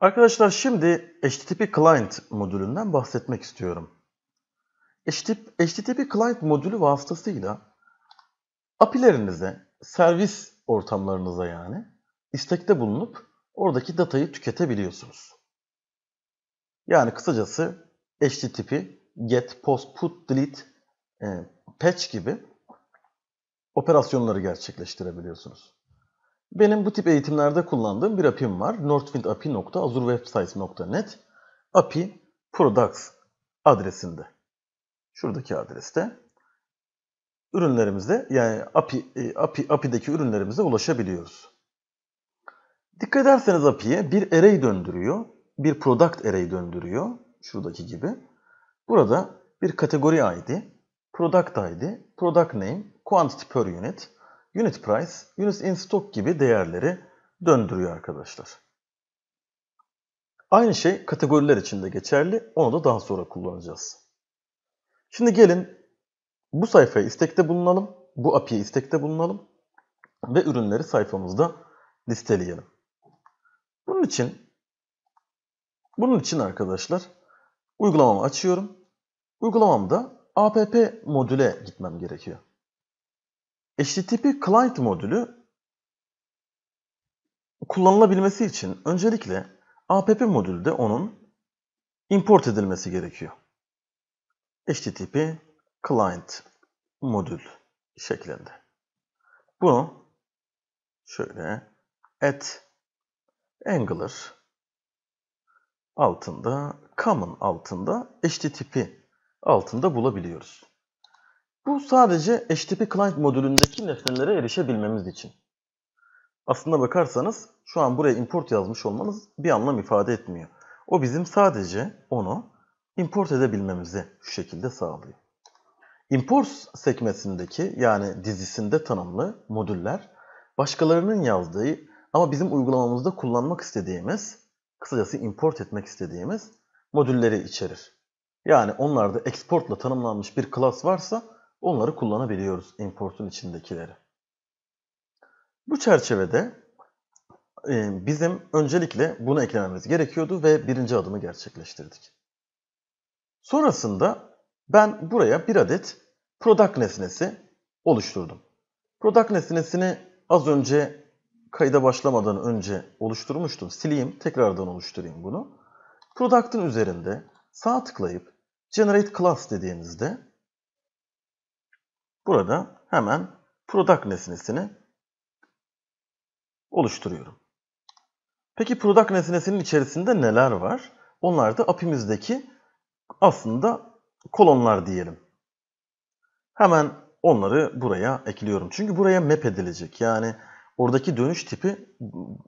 Arkadaşlar şimdi HTTP Client modülünden bahsetmek istiyorum. HTTP Client modülü vasıtasıyla API'lerinize, servis ortamlarınıza yani istekte bulunup oradaki datayı tüketebiliyorsunuz. Yani kısacası HTTP, get, post, put, delete, e, patch gibi operasyonları gerçekleştirebiliyorsunuz. Benim bu tip eğitimlerde kullandığım bir API'm var. northwindapi.azurewebsites.net API products adresinde. Şuradaki adreste ürünlerimizde yani API, e, API API'deki ürünlerimize ulaşabiliyoruz. Dikkat ederseniz API'ye bir array döndürüyor. Bir product array döndürüyor. Şuradaki gibi. Burada bir kategori ID, product ID, product name, quantity per unit, unit price, units in stock gibi değerleri döndürüyor arkadaşlar. Aynı şey kategoriler için de geçerli. Onu da daha sonra kullanacağız. Şimdi gelin bu sayfaya istekte bulunalım. Bu API'ye istekte bulunalım. Ve ürünleri sayfamızda listeleyelim. Bunun için bunun için arkadaşlar uygulamamı açıyorum. Uygulamamda app modüle gitmem gerekiyor. HTTP client modülü kullanılabilmesi için öncelikle app modülde onun import edilmesi gerekiyor. HTTP client modül şeklinde. Bunu şöyle at Angular altında, common altında, HTTP altında bulabiliyoruz. Bu sadece HTTP client modülündeki nesnelere erişebilmemiz için. Aslına bakarsanız şu an buraya import yazmış olmanız bir anlam ifade etmiyor. O bizim sadece onu import edebilmemizi şu şekilde sağlıyor. Imports sekmesindeki yani dizisinde tanımlı modüller başkalarının yazdığı ama bizim uygulamamızda kullanmak istediğimiz, kısacası import etmek istediğimiz modülleri içerir. Yani onlarda exportla tanımlanmış bir class varsa Onları kullanabiliyoruz importun içindekileri. Bu çerçevede e, bizim öncelikle bunu eklememiz gerekiyordu ve birinci adımı gerçekleştirdik. Sonrasında ben buraya bir adet product nesnesi oluşturdum. Product nesnesini az önce kayda başlamadan önce oluşturmuştum. Sileyim, tekrardan oluşturayım bunu. Product'ın üzerinde sağ tıklayıp Generate Class dediğimizde Burada hemen product nesnesini oluşturuyorum. Peki product nesnesinin içerisinde neler var? Onlar da API'mizdeki aslında kolonlar diyelim. Hemen onları buraya ekliyorum. Çünkü buraya map edilecek. Yani oradaki dönüş tipi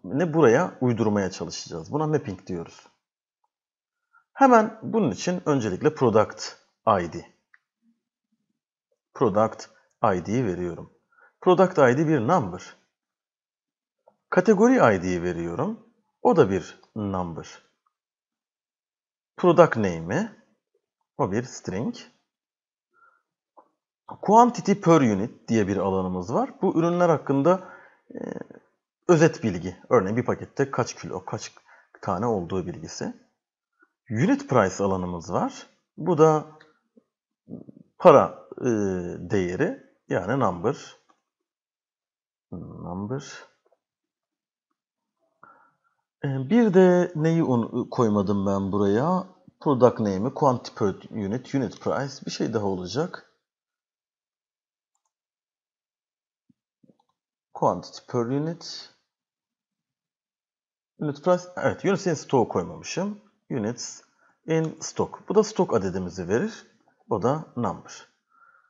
ne buraya uydurmaya çalışacağız. Buna mapping diyoruz. Hemen bunun için öncelikle product ID product id'yi veriyorum. Product id bir number. Kategori id'yi veriyorum. O da bir number. Product name'i o bir string. Quantity per unit diye bir alanımız var. Bu ürünler hakkında e, özet bilgi. Örneğin bir pakette kaç kilo, kaç tane olduğu bilgisi. Unit price alanımız var. Bu da para e, değeri yani number number e, bir de neyi un koymadım ben buraya? Product name'i, quantity per unit, unit price bir şey daha olacak. Quantity per unit unit price evet units in stock koymamışım. Units in stock. Bu da stock adedimizi verir. O da number.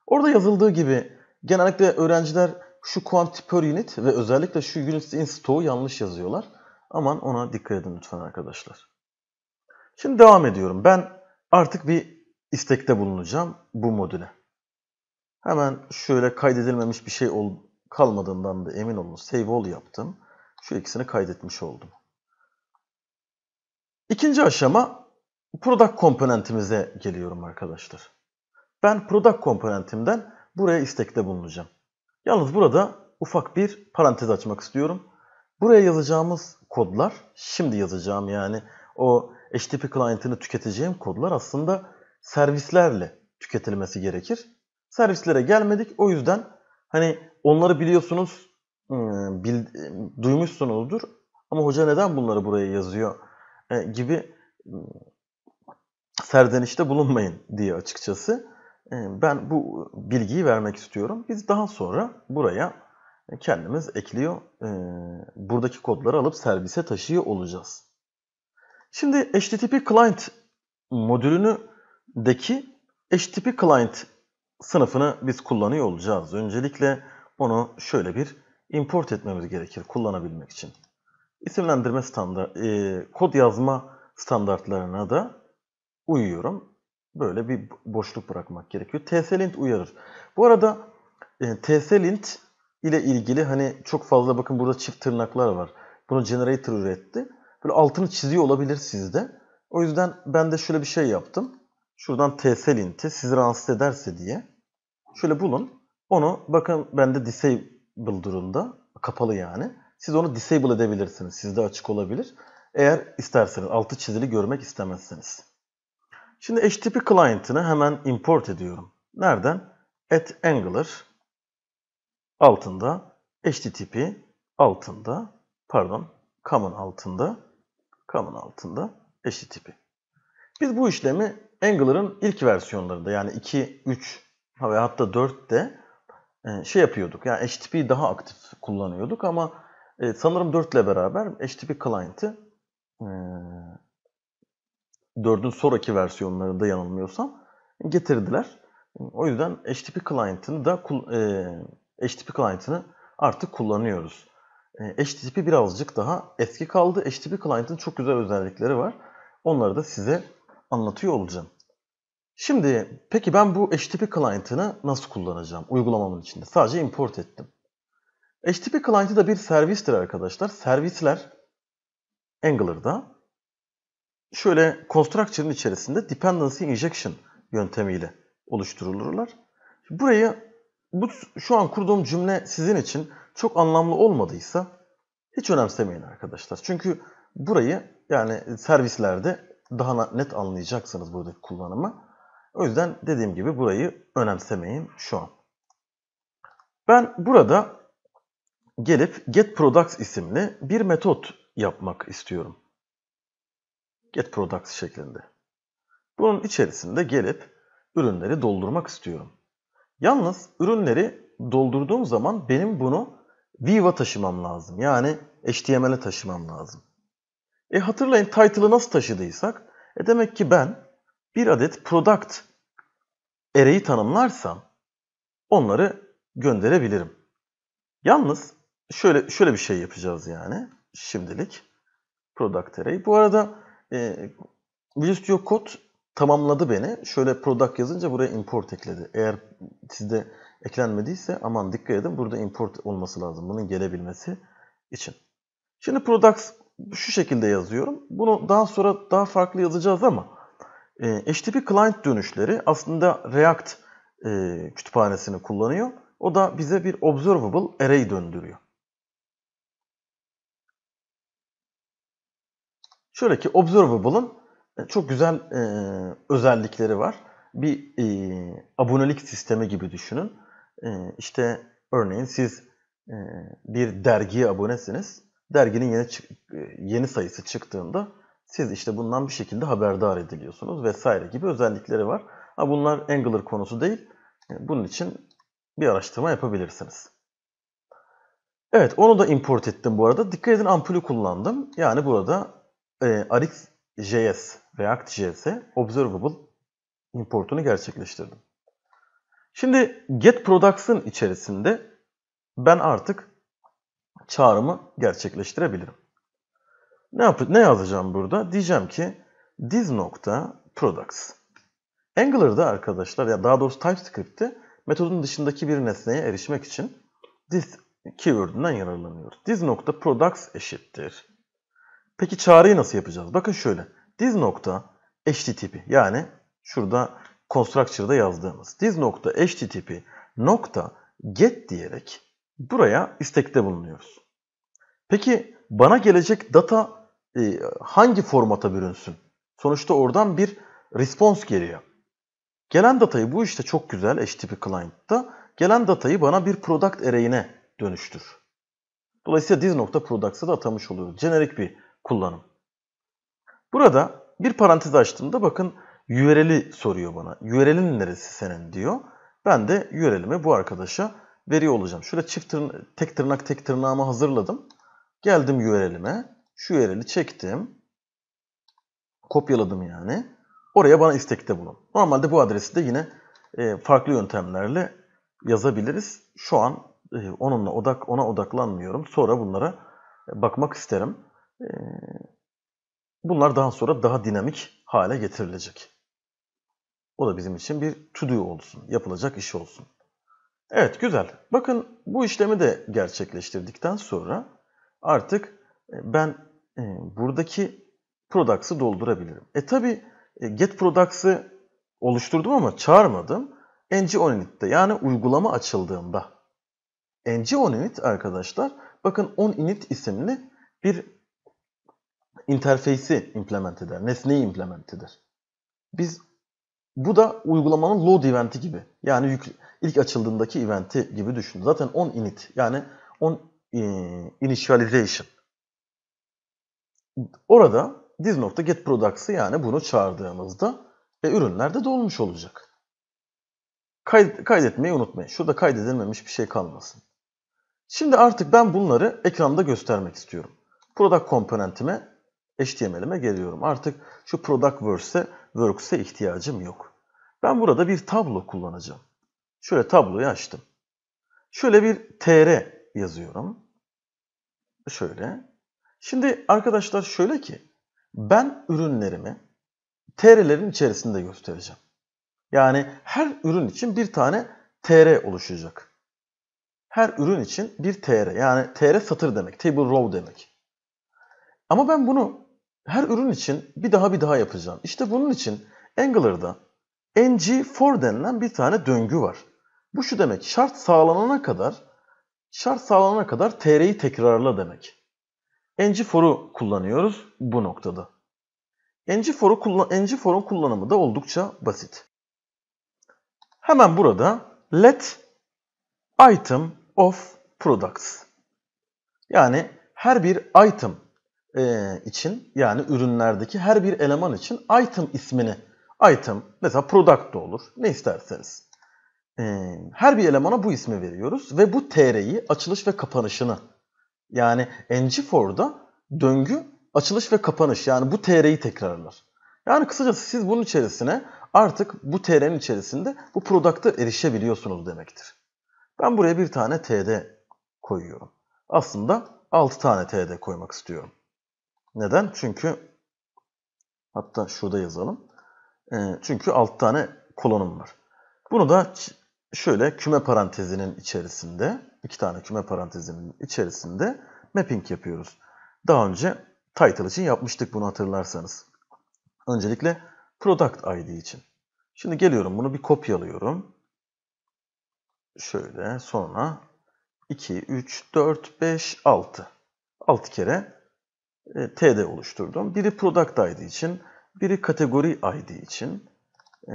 Orada yazıldığı gibi genellikle öğrenciler şu quantity per unit ve özellikle şu units in stow'u yanlış yazıyorlar. Aman ona dikkat edin lütfen arkadaşlar. Şimdi devam ediyorum. Ben artık bir istekte bulunacağım bu modüle. Hemen şöyle kaydedilmemiş bir şey ol kalmadığından da emin olun. Save all yaptım. Şu ikisini kaydetmiş oldum. İkinci aşama product komponentimize geliyorum arkadaşlar. Ben product komponentimden buraya istekte bulunacağım. Yalnız burada ufak bir parantez açmak istiyorum. Buraya yazacağımız kodlar, şimdi yazacağım yani o HTTP client'ını tüketeceğim kodlar aslında servislerle tüketilmesi gerekir. Servislere gelmedik. O yüzden hani onları biliyorsunuz, hmm, duymuşsunuzdur. Ama hoca neden bunları buraya yazıyor e, gibi hmm, serdenişte bulunmayın diye açıkçası. Ee, ben bu bilgiyi vermek istiyorum. Biz daha sonra buraya kendimiz ekliyor. Ee, buradaki kodları alıp servise taşıyor olacağız. Şimdi HTTP client modülünündeki HTTP client sınıfını biz kullanıyor olacağız. Öncelikle onu şöyle bir import etmemiz gerekir kullanabilmek için. İsimlendirme standart, e, kod yazma standartlarına da uyuyorum. Böyle bir boşluk bırakmak gerekiyor. TSLint uyarır. Bu arada e, TSLint ile ilgili hani çok fazla bakın burada çift tırnaklar var. Bunu generator üretti. Böyle altını çiziyor olabilir sizde. O yüzden ben de şöyle bir şey yaptım. Şuradan TS-Lint'i sizi rahatsız ederse diye. Şöyle bulun. Onu bakın bende disable durumda. Kapalı yani. Siz onu disable edebilirsiniz. Sizde açık olabilir. Eğer isterseniz altı çizili görmek istemezseniz. Şimdi HTTP client'ını hemen import ediyorum. Nereden? At Angular altında HTTP altında pardon common altında common altında HTTP. Biz bu işlemi Angular'ın ilk versiyonlarında yani 2, 3 ve hatta 4'te e, şey yapıyorduk. Yani HTTP'yi daha aktif kullanıyorduk ama e, sanırım 4 ile beraber HTTP client'ı e, 4'ün sonraki versiyonlarında yanılmıyorsam getirdiler. O yüzden HTTP client'ını da e, HTTP client'ını artık kullanıyoruz. E, HTTP birazcık daha eski kaldı. HTTP client'ın çok güzel özellikleri var. Onları da size anlatıyor olacağım. Şimdi peki ben bu HTTP client'ını nasıl kullanacağım uygulamamın içinde? Sadece import ettim. HTTP client'ı da bir servistir arkadaşlar. Servisler Angular'da şöyle construction'ın içerisinde dependency injection yöntemiyle oluşturulurlar. Burayı bu şu an kurduğum cümle sizin için çok anlamlı olmadıysa hiç önemsemeyin arkadaşlar. Çünkü burayı yani servislerde daha net anlayacaksınız buradaki kullanımı. O yüzden dediğim gibi burayı önemsemeyin şu an. Ben burada gelip get products isimli bir metot yapmak istiyorum get products şeklinde. Bunun içerisinde gelip ürünleri doldurmak istiyorum. Yalnız ürünleri doldurduğum zaman benim bunu Viva taşımam lazım. Yani HTML'e taşımam lazım. E hatırlayın title'ı nasıl taşıdıysak e demek ki ben bir adet product array'i tanımlarsam onları gönderebilirim. Yalnız şöyle şöyle bir şey yapacağız yani şimdilik product array. Bu arada e, ee, Visual Studio Code tamamladı beni. Şöyle product yazınca buraya import ekledi. Eğer sizde eklenmediyse aman dikkat edin burada import olması lazım. Bunun gelebilmesi için. Şimdi products şu şekilde yazıyorum. Bunu daha sonra daha farklı yazacağız ama e, HTTP client dönüşleri aslında React e, kütüphanesini kullanıyor. O da bize bir observable array döndürüyor. Şöyle ki observable'ın e, çok güzel e, özellikleri var. Bir e, abonelik sistemi gibi düşünün. E, işte örneğin siz e, bir dergiye abonesiniz. Derginin yeni e, yeni sayısı çıktığında siz işte bundan bir şekilde haberdar ediliyorsunuz vesaire gibi özellikleri var. Ha bunlar Angular konusu değil. E, bunun için bir araştırma yapabilirsiniz. Evet onu da import ettim bu arada. Dikkat edin ampulü kullandım. Yani burada e, RxJS, React.js'e observable importunu gerçekleştirdim. Şimdi get products'ın içerisinde ben artık çağrımı gerçekleştirebilirim. Ne yap ne yazacağım burada? Diyeceğim ki this nokta products. Angular'da arkadaşlar ya daha doğrusu TypeScript'te metodun dışındaki bir nesneye erişmek için this keyword'ünden yararlanıyoruz. This nokta products eşittir Peki çağrıyı nasıl yapacağız? Bakın şöyle. Diz nokta http yani şurada constructor'da yazdığımız diz nokta http nokta get diyerek buraya istekte bulunuyoruz. Peki bana gelecek data e, hangi formata bürünsün? Sonuçta oradan bir response geliyor. Gelen datayı bu işte çok güzel HTTP client'ta gelen datayı bana bir product array'ine dönüştür. Dolayısıyla diz nokta products'a da atamış oluyoruz. Generic bir kullanım. Burada bir parantez açtığımda bakın URL'i soruyor bana. URL'in neresi senin diyor. Ben de URL'imi bu arkadaşa veriyor olacağım. Şurada çift tırna tek tırnak tek tırnağımı hazırladım. Geldim URL'ime. Şu URL'i çektim. Kopyaladım yani. Oraya bana istekte bulun. Normalde bu adresi de yine e, farklı yöntemlerle yazabiliriz. Şu an e, onunla odak ona odaklanmıyorum. Sonra bunlara e, bakmak isterim. Ee, bunlar daha sonra daha dinamik hale getirilecek. O da bizim için bir to do olsun, yapılacak iş olsun. Evet güzel. Bakın bu işlemi de gerçekleştirdikten sonra artık e, ben e, buradaki products'ı doldurabilirim. E tabi e, get products'ı oluşturdum ama çağırmadım. ng-onInit'te yani uygulama açıldığında ng-onInit arkadaşlar bakın onInit isimli bir interface'i implement eder. Nesneyi implement eder. Biz bu da uygulamanın load eventi gibi. Yani yük, ilk açıldığındaki eventi gibi düşün. Zaten on init yani on e, initialization. Orada diz nokta get products'ı yani bunu çağırdığımızda e, ürünler de dolmuş olacak. Kayd, kaydetmeyi unutmayın. Şurada kaydedilmemiş bir şey kalmasın. Şimdi artık ben bunları ekranda göstermek istiyorum. Product komponentime HTML'ime geliyorum. Artık şu product works'e works'e ihtiyacım yok. Ben burada bir tablo kullanacağım. Şöyle tabloyu açtım. Şöyle bir tr yazıyorum. Şöyle. Şimdi arkadaşlar şöyle ki ben ürünlerimi tr'lerin içerisinde göstereceğim. Yani her ürün için bir tane tr oluşacak. Her ürün için bir tr yani tr satır demek, table row demek. Ama ben bunu her ürün için bir daha bir daha yapacağım. İşte bunun için Angular'da ng4 denilen bir tane döngü var. Bu şu demek şart sağlanana kadar şart sağlanana kadar tr'yi tekrarla demek. ng4'u kullanıyoruz bu noktada. ng4'u kullan ng4'un kullanımı da oldukça basit. Hemen burada let item of products yani her bir item e, için yani ürünlerdeki her bir eleman için item ismini, item mesela product da olur ne isterseniz. E, her bir elemana bu ismi veriyoruz ve bu tr'yi açılış ve kapanışını yani ng4'da döngü açılış ve kapanış yani bu tr'yi tekrarlar. Yani kısacası siz bunun içerisine artık bu tr'nin içerisinde bu product'a erişebiliyorsunuz demektir. Ben buraya bir tane td koyuyorum. Aslında 6 tane td koymak istiyorum. Neden? Çünkü hatta şurada yazalım. Ee, çünkü 6 tane kolonum var. Bunu da şöyle küme parantezinin içerisinde, iki tane küme parantezinin içerisinde mapping yapıyoruz. Daha önce title için yapmıştık bunu hatırlarsanız. Öncelikle product ID için. Şimdi geliyorum bunu bir kopyalıyorum. Şöyle sonra 2, 3, 4, 5, 6. 6 kere e, TD oluşturdum. Biri product ID için, biri kategori ID için, e,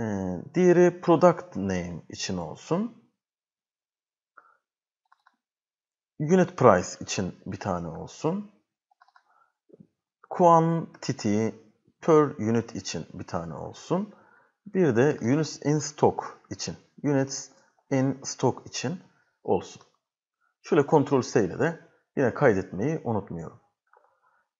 diğeri product name için olsun. Unit price için bir tane olsun. Quantity per unit için bir tane olsun. Bir de units in stock için, units in stock için olsun. Şöyle Ctrl S ile de yine kaydetmeyi unutmuyorum.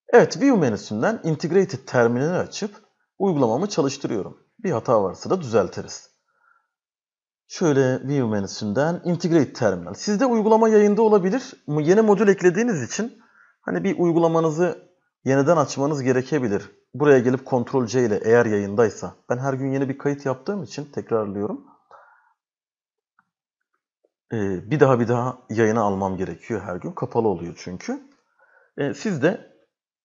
Evet View menüsünden Integrated Terminal'i açıp uygulamamı çalıştırıyorum. Bir hata varsa da düzeltiriz. Şöyle View menüsünden Integrate Terminal. Sizde uygulama yayında olabilir. Yeni modül eklediğiniz için hani bir uygulamanızı yeniden açmanız gerekebilir. Buraya gelip Ctrl C ile eğer yayındaysa. Ben her gün yeni bir kayıt yaptığım için tekrarlıyorum. Ee, bir daha bir daha yayına almam gerekiyor her gün. Kapalı oluyor çünkü. Ee, siz de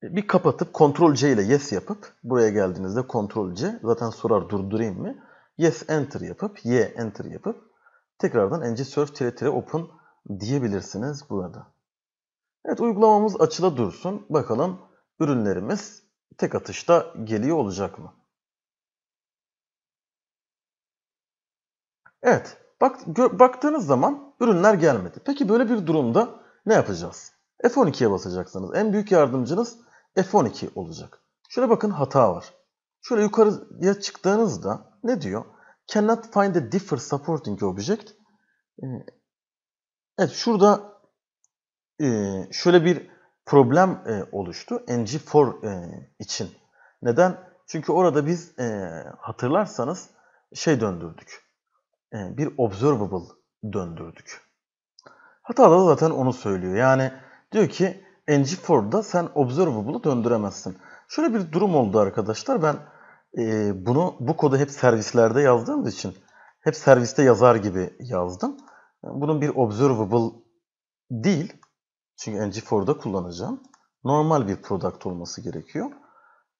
bir kapatıp Ctrl C ile yes yapıp buraya geldiğinizde Ctrl C zaten sorar durdurayım mı? Yes enter yapıp Y enter yapıp tekrardan ngsurf tire tire open diyebilirsiniz burada. Evet uygulamamız açıla dursun. Bakalım ürünlerimiz tek atışta geliyor olacak mı? Evet. Bak, baktığınız zaman ürünler gelmedi. Peki böyle bir durumda ne yapacağız? F12'ye basacaksınız. En büyük yardımcınız F12 olacak. Şöyle bakın hata var. Şöyle yukarıya çıktığınızda ne diyor? Cannot find a differ supporting object. Ee, evet şurada e, şöyle bir problem e, oluştu. NG4 e, için. Neden? Çünkü orada biz hatırlarsanız şey döndürdük. Bir observable döndürdük. Hatta da zaten onu söylüyor. Yani diyor ki ng4'da sen observable'ı döndüremezsin. Şöyle bir durum oldu arkadaşlar. Ben e, bunu bu kodu hep servislerde yazdığımız için hep serviste yazar gibi yazdım. Bunun bir observable değil. Çünkü ng4'da kullanacağım. Normal bir product olması gerekiyor.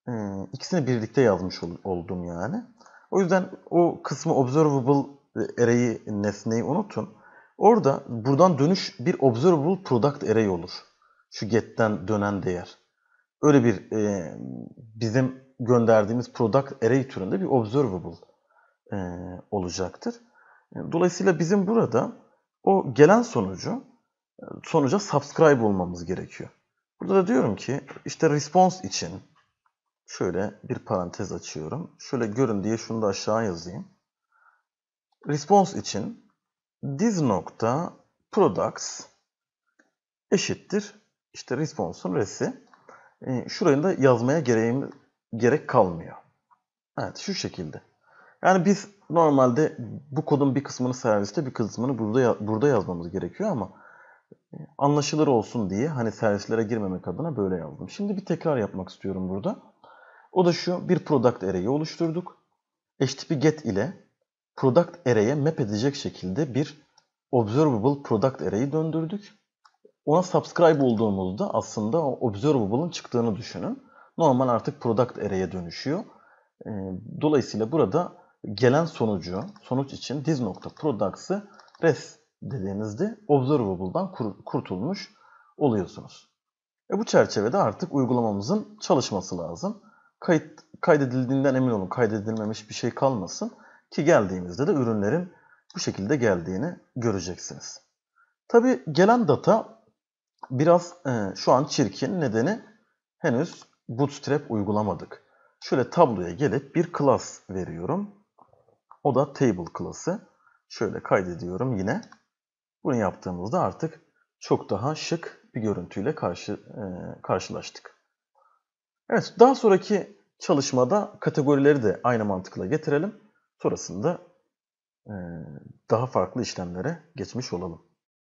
E, ikisini birlikte yazmış ol, oldum yani. O yüzden o kısmı observable array'i nesneyi unutun. Orada buradan dönüş bir observable product array olur şu get'ten dönen değer. Öyle bir e, bizim gönderdiğimiz product array türünde bir observable e, olacaktır. E, dolayısıyla bizim burada o gelen sonucu e, sonuca subscribe olmamız gerekiyor. Burada da diyorum ki işte response için şöyle bir parantez açıyorum. Şöyle görün diye şunu da aşağı yazayım. Response için this nokta products eşittir işte response'un resi. E, şurayı da yazmaya gereğim, gerek kalmıyor. Evet şu şekilde. Yani biz normalde bu kodun bir kısmını serviste bir kısmını burada burada yazmamız gerekiyor ama e, anlaşılır olsun diye hani servislere girmemek adına böyle yazdım. Şimdi bir tekrar yapmak istiyorum burada. O da şu bir product array'i oluşturduk. HTTP get ile product array'e map edecek şekilde bir observable product array'i döndürdük ona subscribe olduğumuzda aslında o observable'ın çıktığını düşünün. Normal artık product array'e dönüşüyor. Ee, dolayısıyla burada gelen sonucu, sonuç için diz.products'ı res dediğinizde observable'dan kurtulmuş oluyorsunuz. E bu çerçevede artık uygulamamızın çalışması lazım. Kayıt, kaydedildiğinden emin olun kaydedilmemiş bir şey kalmasın ki geldiğimizde de ürünlerin bu şekilde geldiğini göreceksiniz. Tabi gelen data biraz e, şu an çirkin. Nedeni henüz Bootstrap uygulamadık. Şöyle tabloya gelip bir class veriyorum. O da table class'ı. Şöyle kaydediyorum yine. Bunu yaptığımızda artık çok daha şık bir görüntüyle karşı e, karşılaştık. Evet, daha sonraki çalışmada kategorileri de aynı mantıkla getirelim. Sonrasında e, daha farklı işlemlere geçmiş olalım.